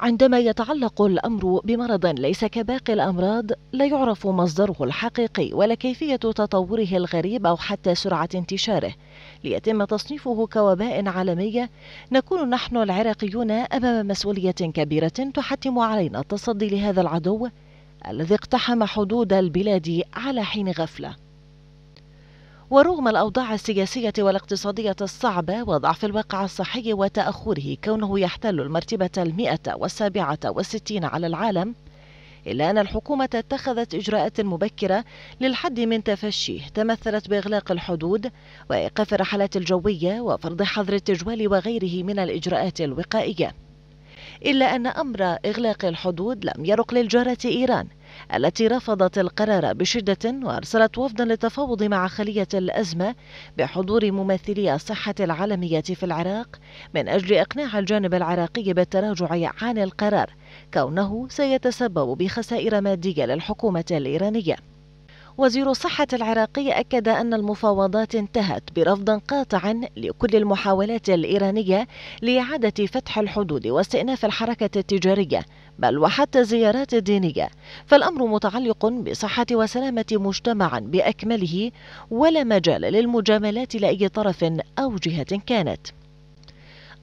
عندما يتعلق الأمر بمرض ليس كباقي الأمراض لا يعرف مصدره الحقيقي ولا كيفية تطوره الغريب أو حتى سرعة انتشاره ليتم تصنيفه كوباء عالمية نكون نحن العراقيون أمام مسؤولية كبيرة تحتم علينا التصدي لهذا العدو الذي اقتحم حدود البلاد على حين غفله ورغم الأوضاع السياسية والاقتصادية الصعبة وضعف الواقع الصحي وتأخره كونه يحتل المرتبة المئة والسابعة والستين على العالم إلا أن الحكومة اتخذت إجراءات مبكرة للحد من تفشيه تمثلت بإغلاق الحدود وإيقاف الرحلات الجوية وفرض حظر التجوال وغيره من الإجراءات الوقائية إلا أن أمر إغلاق الحدود لم يرق للجارة إيران التي رفضت القرار بشدة وأرسلت وفدا للتفاوض مع خلية الأزمة بحضور ممثلي الصحة العالمية في العراق من أجل إقناع الجانب العراقي بالتراجع عن القرار كونه سيتسبب بخسائر مادية للحكومة الإيرانية وزير الصحة العراقي أكد أن المفاوضات انتهت برفض قاطع لكل المحاولات الإيرانية لإعادة فتح الحدود واستئناف الحركة التجارية بل وحتى الزيارات الدينية فالأمر متعلق بصحة وسلامة مجتمع بأكمله ولا مجال للمجاملات لأي طرف أو جهة كانت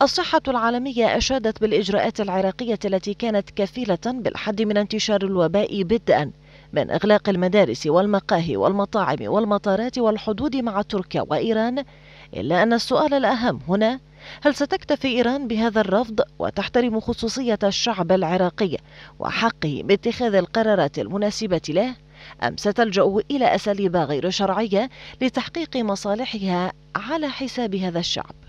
الصحة العالمية أشادت بالإجراءات العراقية التي كانت كفيلة بالحد من انتشار الوباء بدءا من إغلاق المدارس والمقاهي والمطاعم والمطارات والحدود مع تركيا وإيران إلا أن السؤال الأهم هنا هل ستكتفي إيران بهذا الرفض وتحترم خصوصية الشعب العراقي وحقه باتخاذ القرارات المناسبة له؟ أم ستلجأ إلى أساليب غير شرعية لتحقيق مصالحها على حساب هذا الشعب؟